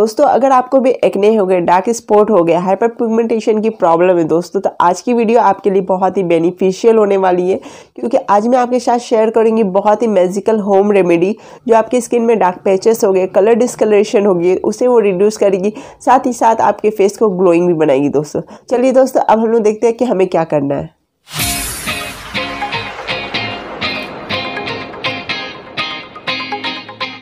दोस्तों अगर आपको भी एक्ने हो गए डार्क स्पॉट हो गया हाइपर पिगमेंटेशन की प्रॉब्लम है दोस्तों तो आज की वीडियो आपके लिए बहुत ही बेनिफिशियल होने वाली है क्योंकि आज मैं आपके साथ शेयर करूँगी बहुत ही मैजिकल होम रेमेडी जो आपके स्किन में डार्क पैचेस हो गए कलर डिस्कलरेशन होगी उसे वो रिड्यूस करेगी साथ ही साथ आपके फेस को ग्लोइंग भी बनाएगी दोस्तों चलिए दोस्तों अब हम लोग देखते हैं कि हमें क्या करना है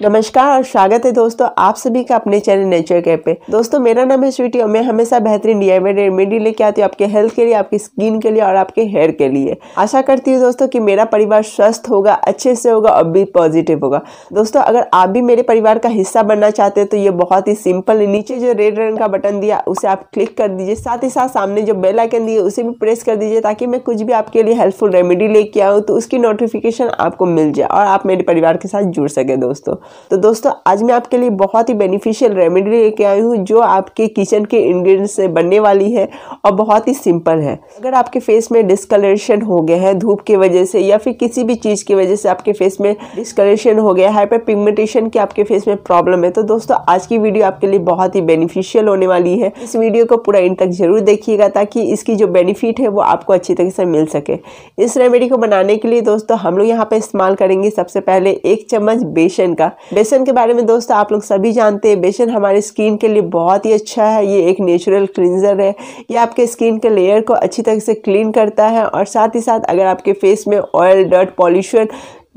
नमस्कार और स्वागत है दोस्तों आप सभी का अपने चैनल नेचर केयर पे दोस्तों मेरा नाम है स्वीटी और मैं हमेशा बेहतरीन डी रेमेडी लेके आती हूँ आपके हेल्थ के लिए आपकी स्किन के लिए और आपके हेयर के लिए आशा करती हूँ दोस्तों कि मेरा परिवार स्वस्थ होगा अच्छे से होगा और भी पॉजिटिव होगा दोस्तों अगर आप भी मेरे परिवार का हिस्सा बनना चाहते हैं तो ये बहुत ही सिंपल है नीचे जो रेड रंग का बटन दिया उसे आप क्लिक कर दीजिए साथ ही साथ सामने जो बेल आइकन दिए उसे भी प्रेस कर दीजिए ताकि मैं कुछ भी आपके लिए हेल्पफुल रेमेडी लेके आऊँ तो उसकी नोटिफिकेशन आपको मिल जाए और आप मेरे परिवार के साथ जुड़ सके दोस्तों तो दोस्तों आज मैं आपके लिए बहुत ही बेनिफिशियल रेमेडी लेके आई हूँ जो आपके किचन के इंग्रेडिएंट्स से बनने वाली है और बहुत ही सिंपल है अगर आपके फेस में डिस्कलरेशन हो गया है धूप की वजह से या फिर किसी भी चीज़ की वजह से आपके फेस में डिस्कलरेशन हो गया हाइपर पिगमेंटेशन की आपके फेस में प्रॉब्लम है तो दोस्तों आज की वीडियो आपके लिए बहुत ही बेनिफिशियल होने वाली है इस वीडियो को पूरा इन तक जरूर देखिएगा ताकि इसकी जो बेनिफिट है वो आपको अच्छी तरीके से मिल सके इस रेमेडी को बनाने के लिए दोस्तों हम लोग यहाँ पे इस्तेमाल करेंगे सबसे पहले एक चम्मच बेसन का बेसन के बारे में दोस्तों आप लोग सभी जानते हैं बेसन हमारे स्किन के लिए बहुत ही अच्छा है ये एक नेचुरल क्लिनजर है ये आपके स्किन के लेयर को अच्छी तरह से क्लीन करता है और साथ ही साथ अगर आपके फेस में ऑयल डर्ट पॉल्यूशन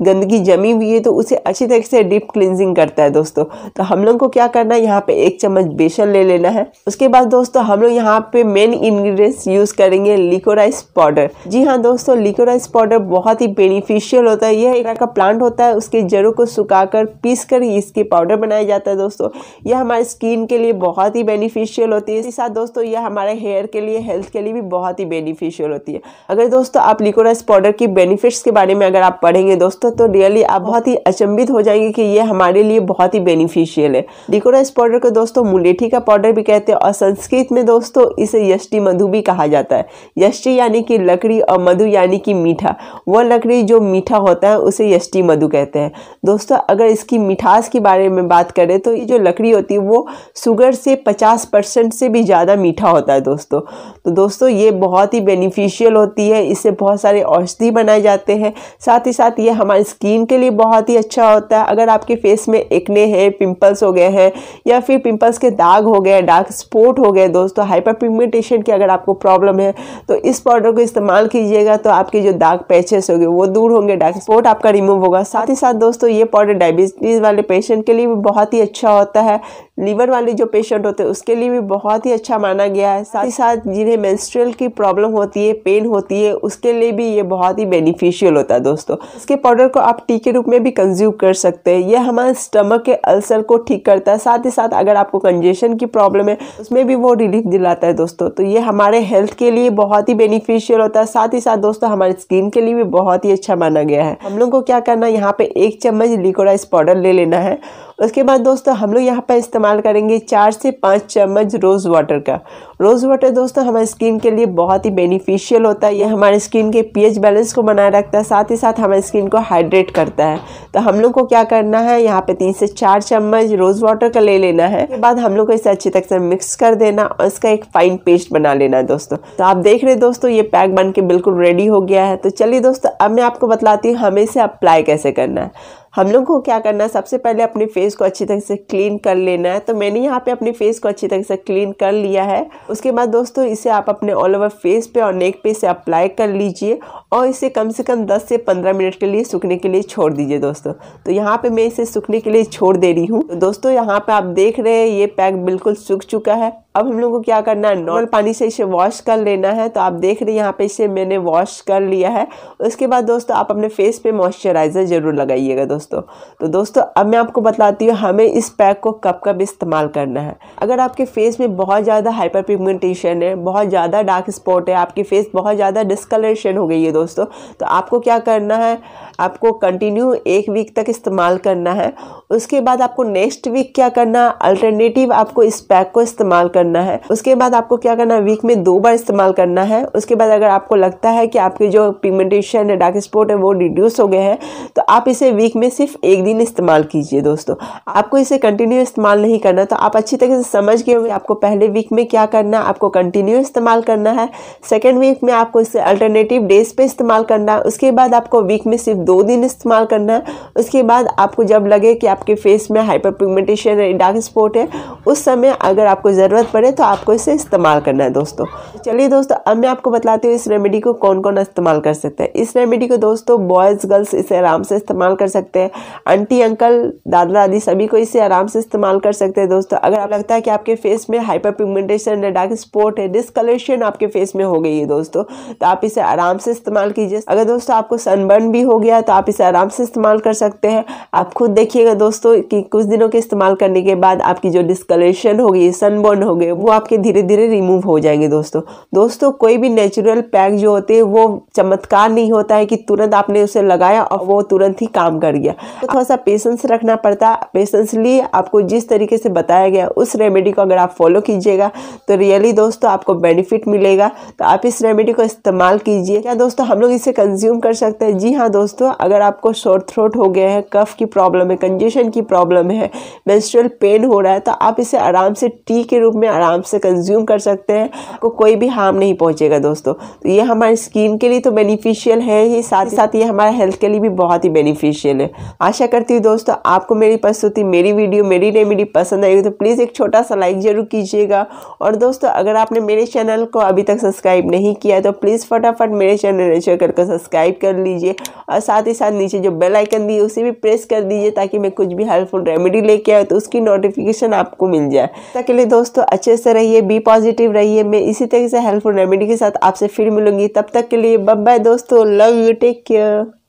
गंदगी जमी हुई है तो उसे अच्छी तरह से डीप क्लिनजिंग करता है दोस्तों तो हम लोग को क्या करना है यहाँ पे एक चम्मच बेसन ले लेना है उसके बाद दोस्तों हम लोग यहाँ पे मेन इन्ग्रीडियंट्स यूज़ करेंगे लिकोराइस पाउडर जी हाँ दोस्तों लिकोराइस पाउडर बहुत ही बेनिफिशियल होता है यह एक का प्लांट होता है उसके जड़ों को सुखाकर पीस कर इसके पाउडर बनाया जाता है दोस्तों यह हमारे स्किन के लिए बहुत ही बेनिफिशियल होती है इसी साथ दोस्तों यह हमारे हेयर के लिए हेल्थ के लिए भी बहुत ही बेनिफिशियल होती है अगर दोस्तों आप लिकोराइस पाउडर की बेनिफिट्स के बारे में अगर आप पढ़ेंगे दोस्तों तो रियली आप बहुत ही अचंभित हो जाएंगे कि ये हमारे लिए बहुत ही बेनिफिशियल है डिकोराइस पाउडर को दोस्तों मुलेठी का पाउडर भी कहते हैं और संस्कृत में दोस्तों इसे यष्टि मधु भी कहा जाता है यष्टि यानी कि लकड़ी और मधु यानी कि मीठा वह लकड़ी जो मीठा होता है उसे यष्टि मधु कहते हैं दोस्तों अगर इसकी मिठास के बारे में बात करें तो ये जो लकड़ी होती है वो शुगर से पचास परसेंट से भी ज़्यादा मीठा होता है दोस्तों तो दोस्तों ये बहुत ही बेनिफिशियल होती है इससे बहुत सारे औषधि बनाए जाते हैं साथ ही साथ ये हमारे स्किन के लिए बहुत ही अच्छा होता है अगर आपके फेस में एकने हैं पिंपल्स हो गए हैं या फिर पिंपल्स के दाग हो गए डार्क स्पॉट हो गए दोस्तों हाइपर पिगमेंटेशन की अगर आपको प्रॉब्लम है तो इस पाउडर को इस्तेमाल कीजिएगा तो आपके जो दाग पैचेस हो गए वो दूर होंगे डार्क स्पॉट आपका रिमूव होगा साथ ही साथ दोस्तों ये पाउडर डायबिटीज़ वाले पेशेंट के लिए भी बहुत ही अच्छा होता है लीवर वाले जो पेशेंट होते हैं उसके लिए भी बहुत ही अच्छा माना गया है साथ ही साथ जिन्हें मेंस्ट्रुअल की प्रॉब्लम होती है पेन होती है उसके लिए भी ये बहुत ही बेनिफिशियल होता है दोस्तों इसके पाउडर को आप टी के रूप में भी कंज्यूम कर सकते हैं यह हमारे स्टमक के अल्सर को ठीक करता है साथ ही साथ अगर आपको कंजेशन की प्रॉब्लम है उसमें भी वो रिलीफ दिलाता है दोस्तों तो ये हमारे हेल्थ के लिए बहुत ही बेनिफिशियल होता है साथ ही साथ दोस्तों हमारे स्किन के लिए भी बहुत ही अच्छा माना गया है हम लोग को क्या करना है यहाँ पे एक चम्मच लिकोराइस पाउडर ले लेना है उसके बाद दोस्तों हम लोग यहाँ पर इस्तेमाल करेंगे चार से पाँच चम्मच रोज़ वाटर का रोज़ वाटर दोस्तों हमारे स्किन के लिए बहुत ही बेनिफिशियल होता है ये हमारे स्किन के पीएच बैलेंस को बनाए रखता है साथ ही साथ हमारे स्किन को हाइड्रेट करता है तो हम लोग को क्या करना है यहाँ पे तीन से चार चम्मच रोज़ वाटर का ले लेना है उसके बाद हम लोग को इसे अच्छी तरह से मिक्स कर देना और इसका एक फाइन पेस्ट बना लेना है दोस्तों तो आप देख रहे दोस्तों ये पैक बन के बिल्कुल रेडी हो गया है तो चलिए दोस्तों अब मैं आपको बतलाती हूँ हमें इसे अप्लाई कैसे करना है हम लोग को क्या करना है सबसे पहले अपने फेस को अच्छी तरह से क्लीन कर लेना है तो मैंने यहाँ पे अपने फेस को अच्छी तरह से क्लीन कर लिया है उसके बाद दोस्तों इसे आप अपने ऑल ओवर फेस पे और नेक पे इसे अप्लाई कर लीजिए और इसे कम से कम 10 से 15 मिनट के लिए सूखने के लिए छोड़ दीजिए दोस्तों तो यहाँ पे मैं इसे सूखने के लिए छोड़ दे रही हूँ तो दोस्तों यहाँ पे आप देख रहे हैं ये पैक बिल्कुल सूख चुका है अब हम लोगों को क्या करना है नॉर्मल पानी से इसे वॉश कर लेना है तो आप देख रहे हैं यहाँ पे इसे मैंने वॉश कर लिया है उसके बाद दोस्तों आप अपने फेस पे मॉइस्चराइज़र ज़रूर लगाइएगा दोस्तों तो दोस्तों अब मैं आपको बताती हूँ हमें इस पैक को कब कब इस्तेमाल करना है अगर आपके फेस में बहुत ज़्यादा हाइपर पिगमेंटेशन है बहुत ज़्यादा डार्क स्पॉट है आपकी फेस बहुत ज़्यादा डिस्कलरेशन हो गई है दोस्तों तो आपको क्या करना है आपको कंटिन्यू एक वीक तक इस्तेमाल करना है उसके बाद आपको नेक्स्ट वीक क्या करना अल्टरनेटिव आपको इस पैक को इस्तेमाल करना करना है उसके बाद आपको क्या करना है वीक में दो बार इस्तेमाल करना है उसके बाद अगर आपको लगता है कि आपके जो पिगमेंटेशन है डार्क स्पॉट है वो रिड्यूस हो गए हैं तो आप इसे वीक में सिर्फ एक दिन इस्तेमाल कीजिए दोस्तों आपको इसे कंटिन्यू इस्तेमाल नहीं करना तो आप अच्छी तरीके से समझ गए होंगे आपको पहले वीक में क्या करना है आपको कंटिन्यू इस्तेमाल करना है सेकेंड वीक में आपको इसे अल्टरनेटिव डेज पर इस्तेमाल करना है उसके बाद आपको वीक में सिर्फ दो दिन इस्तेमाल करना है उसके बाद आपको जब लगे कि आपके फेस में हाइपर पिगमेंटेशन डार्क स्पॉट है उस समय अगर आपको ज़रूरत पड़े तो आपको इसे इस्तेमाल करना है दोस्तों चलिए दोस्तों अब मैं आपको बताती हूँ इस रेमेडी को कौन कौन इस्तेमाल कर सकते हैं इस रेमेडी को दोस्तों बॉयज़ गर्ल्स इसे आराम से इस्तेमाल कर सकते हैं आंटी अंकल दादा दादी सभी को इसे आराम से इस्तेमाल कर सकते हैं दोस्तों अगर आप लगता है कि आपके फेस में हाइपर पिगमेंटेशन है डार्क स्पॉट है डिस्कलेशन आपके फेस में हो गई है दोस्तों तो आप इसे आराम से इस्तेमाल कीजिए अगर दोस्तों आपको सनबर्न भी हो गया तो आप इसे आराम से इस्तेमाल कर सकते हैं आप खुद देखिएगा दोस्तों कि कुछ दिनों के इस्तेमाल करने के बाद आपकी जो डिस्कलेशन होगी सनबर्न होगी होंगे वो आपके धीरे धीरे रिमूव हो जाएंगे दोस्तों दोस्तों कोई भी नेचुरल पैक जो होते हैं वो चमत्कार नहीं होता है कि तुरंत आपने उसे लगाया और वो तुरंत ही काम कर गया तो थोड़ा सा पेशेंस रखना पड़ता है पेशेंसली आपको जिस तरीके से बताया गया उस रेमेडी को अगर आप फॉलो कीजिएगा तो रियली दोस्तों आपको बेनिफिट मिलेगा तो आप इस रेमेडी को इस्तेमाल कीजिए क्या दोस्तों हम लोग इसे कंज्यूम कर सकते हैं जी हाँ दोस्तों अगर आपको शॉर्ट थ्रोट हो गया है कफ की प्रॉब्लम है कंजेशन की प्रॉब्लम है मेंस्ट्रुअल पेन हो रहा है तो आप इसे आराम से टी के रूप में आराम से कंज्यूम कर सकते हैं आपको कोई भी हार्म नहीं पहुँचेगा दोस्तों तो ये हमारी स्किन के लिए तो बेनिफिशियल है ही साथ ही साथ ये हमारे हेल्थ के लिए भी बहुत ही बेनिफिशियल है आशा करती हूँ दोस्तों आपको मेरी प्रस्तुति मेरी वीडियो मेरी रेमेडी पसंद आएगी तो प्लीज़ एक छोटा सा लाइक ज़रूर कीजिएगा और दोस्तों अगर आपने मेरे चैनल को अभी तक सब्सक्राइब नहीं किया तो प्लीज़ फटाफट मेरे चैनल शेयर करके सब्सक्राइब कर लीजिए और साथ ही साथ नीचे जो बेल आइकन दी उसे भी प्रेस कर दीजिए ताकि मैं कुछ भी हेल्पफुल रेमेडी लेके आए तो उसकी नोटिफिकेशन आपको मिल जाए तक के लिए दोस्तों अच्छे से रहिए बी पॉजिटिव रहिए मैं इसी तरीके से हेल्पफुल रेमेडी के साथ आपसे फिर मिलूंगी तब तक के लिए बब बाय दोस्तों लव यू टेक केयर